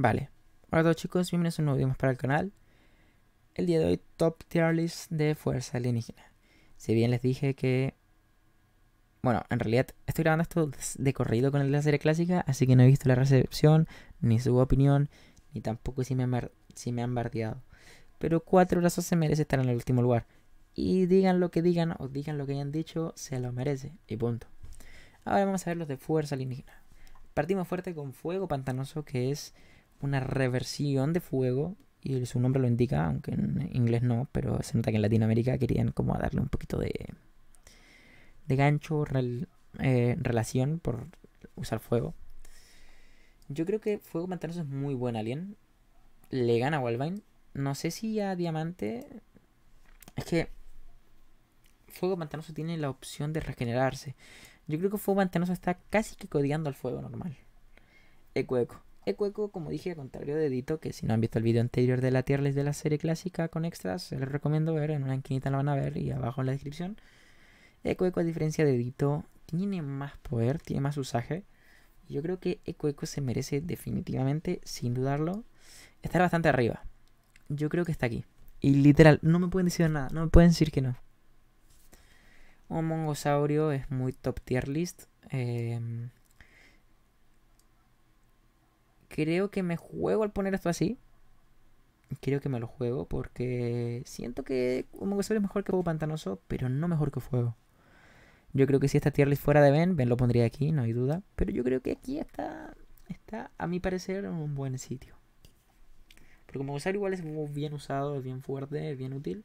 Vale, hola a todos chicos, bienvenidos a un nuevo video más para el canal. El día de hoy, top tier list de fuerza alienígena. Si bien les dije que... Bueno, en realidad estoy grabando esto de corrido con la serie clásica, así que no he visto la recepción, ni su opinión, ni tampoco si me han, si me han bardeado. Pero cuatro brazos se merece estar en el último lugar. Y digan lo que digan o digan lo que hayan dicho, se lo merece. Y punto. Ahora vamos a ver los de fuerza alienígena. Partimos fuerte con Fuego Pantanoso, que es una reversión de fuego y su nombre lo indica, aunque en inglés no, pero se nota que en Latinoamérica querían como darle un poquito de, de gancho, eh, relación por usar fuego. Yo creo que Fuego Pantanoso es muy buen alien. Le gana a Walvine No sé si a Diamante. Es que Fuego Pantanoso tiene la opción de regenerarse. Yo creo que Fuego Pantanoso está casi que codiando al fuego normal. Eco, eco. Ecueco, como dije, contrario de Edito, que si no han visto el vídeo anterior de la tier list de la serie clásica con extras, se los recomiendo ver, en una enquinita lo van a ver y abajo en la descripción. Ecueco, a diferencia de Edito, tiene más poder, tiene más usaje. Yo creo que Ecueco se merece definitivamente, sin dudarlo, estar bastante arriba. Yo creo que está aquí. Y literal, no me pueden decir nada, no me pueden decir que no. Mongosaurio es muy top tier list. Eh, creo que me juego al poner esto así. Creo que me lo juego porque siento que como Mogosaur es mejor que Fuego Pantanoso, pero no mejor que Fuego. Yo creo que si esta tierra list fuera de Ben, Ben lo pondría aquí, no hay duda. Pero yo creo que aquí está, está a mi parecer, en un buen sitio. Porque usar igual es bien usado, es bien fuerte, es bien útil.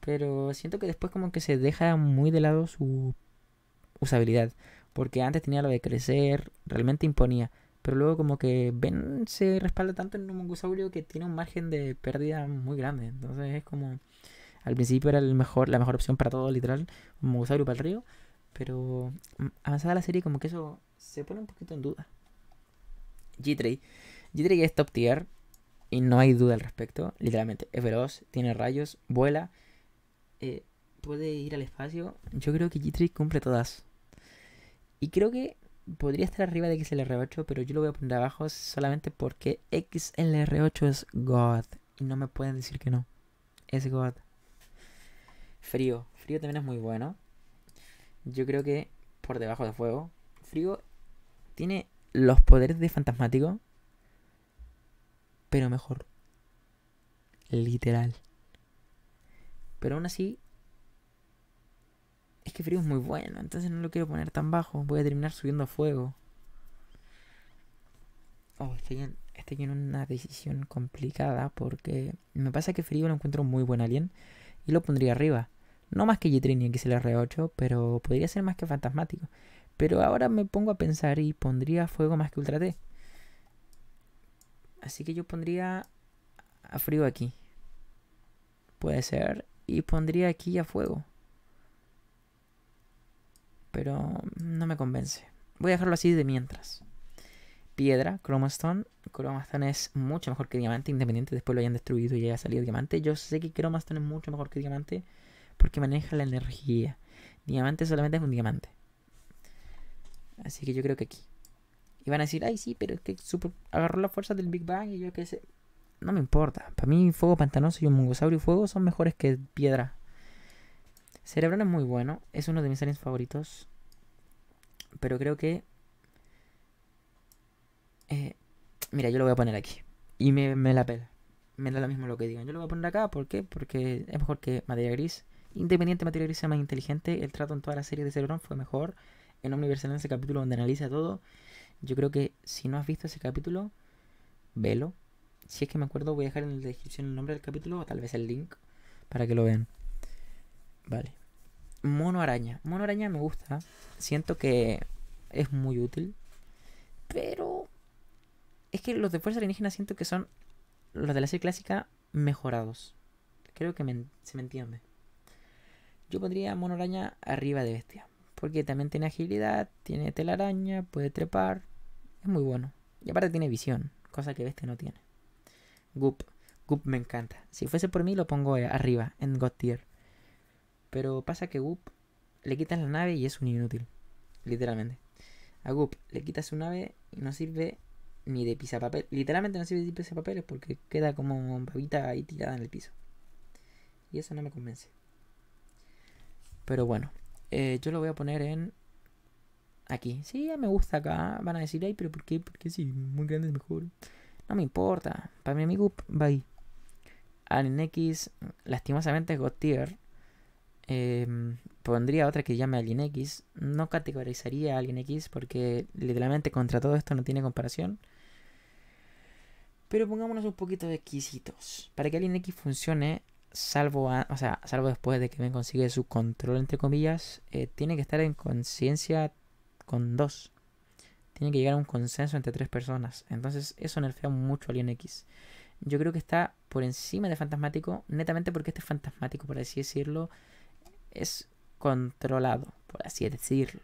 Pero siento que después como que se deja muy de lado su usabilidad. Porque antes tenía lo de crecer, realmente imponía pero luego como que Ben se respalda tanto en un mongosaurio que tiene un margen de pérdida muy grande. Entonces es como, al principio era el mejor, la mejor opción para todo, literal, un mongosaurio para el río, pero avanzada la serie como que eso se pone un poquito en duda. g 3 g 3 es top tier y no hay duda al respecto, literalmente. Es veloz, tiene rayos, vuela, eh, puede ir al espacio. Yo creo que g 3 cumple todas. Y creo que podría estar arriba de XLR8, pero yo lo voy a poner abajo solamente porque XLR8 es God. Y no me pueden decir que no. Es God. Frío. Frío también es muy bueno. Yo creo que por debajo de fuego. Frío tiene los poderes de fantasmático. Pero mejor. Literal. Pero aún así, que frío es muy bueno, entonces no lo quiero poner tan bajo. Voy a terminar subiendo a fuego. Oh, estoy en, una decisión complicada porque me pasa que frío lo encuentro muy buen alien y lo pondría arriba. No más que Yetrinia que se le R8, pero podría ser más que fantasmático. Pero ahora me pongo a pensar y pondría fuego más que Ultra T. Así que yo pondría a frío aquí. Puede ser. Y pondría aquí a fuego pero no me convence. Voy a dejarlo así de mientras. Piedra, Chromastone. Chromastone es mucho mejor que Diamante, independiente después lo hayan destruido y haya salido Diamante. Yo sé que Chromastone es mucho mejor que Diamante porque maneja la energía. Diamante solamente es un diamante. Así que yo creo que aquí. Y van a decir, ay, sí, pero es que agarró la fuerza del Big Bang y yo qué sé. No me importa. Para mí, Fuego Pantanoso y un y Fuego son mejores que Piedra Cerebrón es muy bueno, es uno de mis aliens favoritos. Pero creo que... Eh, mira, yo lo voy a poner aquí. Y me, la pela. Me da lo mismo lo que digan. Yo lo voy a poner acá, ¿por qué? Porque es mejor que Materia Gris. Independiente Materia Gris sea más inteligente. El trato en toda la serie de Cerebrón fue mejor. En Omniversal en ese capítulo donde analiza todo. Yo creo que si no has visto ese capítulo, velo. Si es que me acuerdo, voy a dejar en la descripción el nombre del capítulo o tal vez el link para que lo vean. Vale. Mono araña. Mono araña me gusta. Siento que es muy útil. Pero. Es que los de fuerza alienígena siento que son los de la serie clásica mejorados. Creo que se me entiende. Yo pondría mono araña arriba de bestia. Porque también tiene agilidad, tiene telaraña, puede trepar. Es muy bueno. Y aparte tiene visión, cosa que bestia no tiene. Goop. Goop me encanta. Si fuese por mí lo pongo eh, arriba, en God Tier. Pero pasa que Goop le quitas la nave y es un inútil. Literalmente. A Goop le quitas su nave y no sirve ni de papel Literalmente no sirve de pisapapeles porque queda como babita ahí tirada en el piso. Y eso no me convence. Pero bueno, eh, yo lo voy a poner en. Aquí. Sí, me gusta acá. Van a decir, ahí pero ¿por qué? Porque si muy grande es mejor. No me importa. Para mí, mi Goop va ahí. Alien X, lastimosamente, es God Em, pondría otra que llame Alien X. No categorizaría a Alien X porque literalmente contra todo esto no tiene comparación. Pero pongámonos un poquito de exquisitos. Para que Alien X funcione, salvo, a, salvo después de que Ben consigue su control, entre comillas, eh, tiene que estar en conciencia con dos. Tiene que llegar a un consenso entre tres personas. Entonces eso nerfea mucho a Alien X. Yo creo que está por encima de Fantasmático, netamente porque este Fantasmático, por así decirlo es controlado, por así decirlo.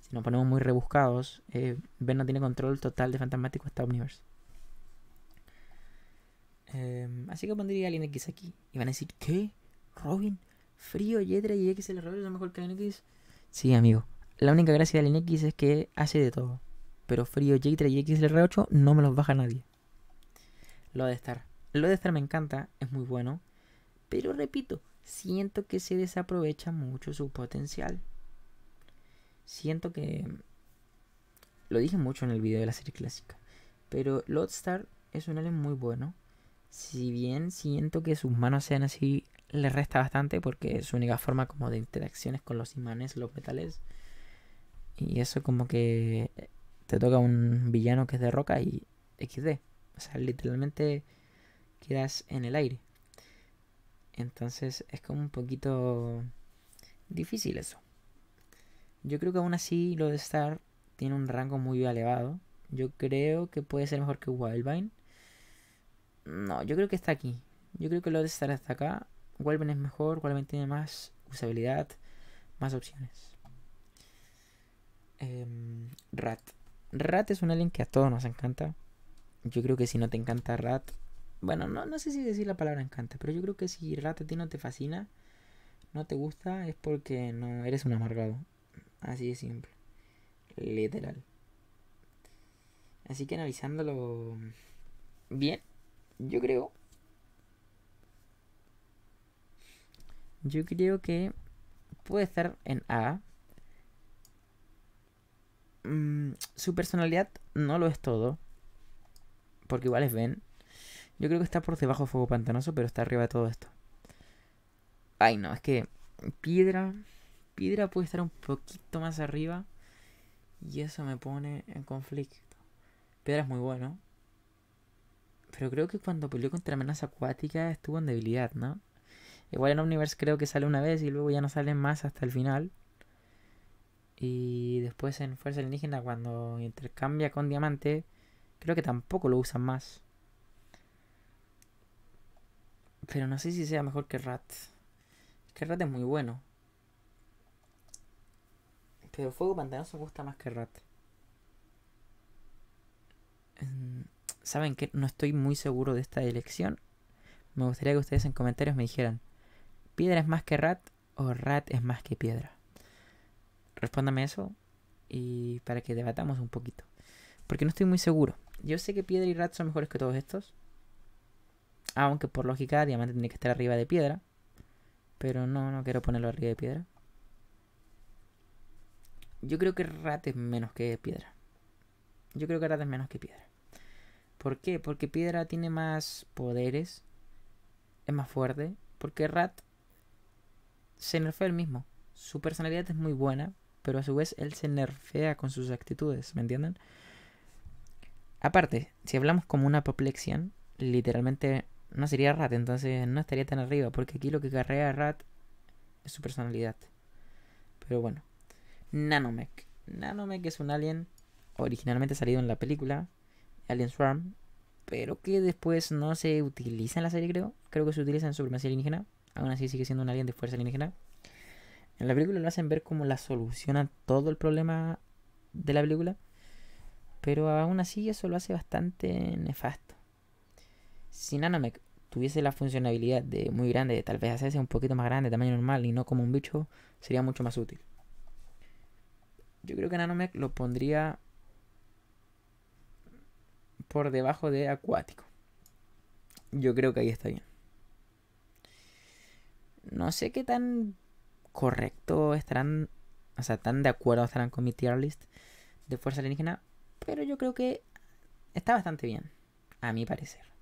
Si nos ponemos muy rebuscados, eh, Ben no tiene control total de Fantasmático hasta Universe. Em, así que pondría a X aquí. Y van a decir, ¿qué? ¿Robin? ¿Frío? ¿Yedra y re8 son mejor que Alien X? Sí, amigo. La única gracia de Alien X es que hace de todo. Pero Frío, Yedra y XLR8 no me los baja nadie. Lo de estar. Lo de estar me encanta, es muy bueno. Pero repito, siento que se desaprovecha mucho su potencial. Siento que... Lo dije mucho en el video de la serie clásica. Pero Lodestar es un alien muy bueno. Si bien siento que sus manos sean así, le resta bastante porque su única forma como de interacciones con los imanes, los metales. Y eso como que te toca un villano que es de roca y XD. O sea, literalmente quedas en el aire. Entonces es como un poquito difícil eso. Yo creo que aún así lo de Star tiene un rango muy elevado. Yo creo que puede ser mejor que Wildvine. No, yo creo que está aquí. Yo creo que lo de Star está acá. Wildvine es mejor, Wildvine tiene más usabilidad, más opciones. Em, Rat. Rat es un alien que a todos nos encanta. Yo creo que si no te encanta Rat, bueno, no, sé si decir la palabra encanta, pero yo creo que si Ratatino te fascina, no te gusta, es porque no eres un amargado. Así de simple. Literal. Así que analizándolo bien, yo creo. Yo creo que puede estar en A. Mm, su personalidad no lo es todo. Porque igual es Ben. Yo creo que está por debajo de Fuego Pantanoso, pero está arriba de todo esto. Ay, no, es que Piedra. Piedra puede estar un poquito más arriba. Y eso me pone en conflicto. Piedra es muy bueno. Pero creo que cuando peleó contra amenaza acuática estuvo en debilidad, ¿no? Igual en Omniverse creo que sale una vez y luego ya no sale más hasta el final. Y después en Fuerza indígena cuando intercambia con Diamante, creo que tampoco lo usan más. Pero no sé si sea mejor que Rat. Que Rat es muy bueno. Pero Fuego Pantanoso gusta más que Rat. Mm, Saben que no estoy muy seguro de esta elección. Me gustaría que ustedes en comentarios me dijeran: ¿Piedra es más que Rat o Rat es más que Piedra? Respóndame eso y para que debatamos un poquito. Porque no estoy muy seguro. Yo sé que Piedra y Rat son mejores que todos estos. Aunque por lógica, diamante tiene que estar arriba de piedra. Pero no, no quiero ponerlo arriba de piedra. Yo creo que rat es menos que piedra. Yo creo que rat es menos que piedra. ¿Por qué? Porque piedra tiene más poderes. Es más fuerte. Porque rat se nerfea el mismo. Su personalidad es muy buena. Pero a su vez él se nerfea con sus actitudes. ¿Me entienden? Aparte, si hablamos como una apoplexian, literalmente no sería Rat, entonces no estaría tan arriba, porque aquí lo que carrea Rat es su personalidad. Pero bueno, Nanomech. Nanomech es un alien originalmente salido en la película Alien Swarm, pero que después no se utiliza en la serie, creo. Creo que se utiliza en Supremacía Alienígena. Aún así sigue siendo un alien de fuerza alienígena. En la película lo hacen ver como la solución a todo el problema de la película. Pero aún así eso lo hace bastante nefasto. Si Nanomec tuviese la funcionalidad de muy grande, tal vez hacerse un poquito más grande, tamaño normal y no como un bicho, sería mucho más útil. Yo creo que Nanomec lo pondría por debajo de acuático. Yo creo que ahí está bien. No sé qué tan correcto estarán, o sea, tan de acuerdo estarán con mi tier list de Fuerza Alienígena, pero yo creo que está bastante bien, a mi parecer.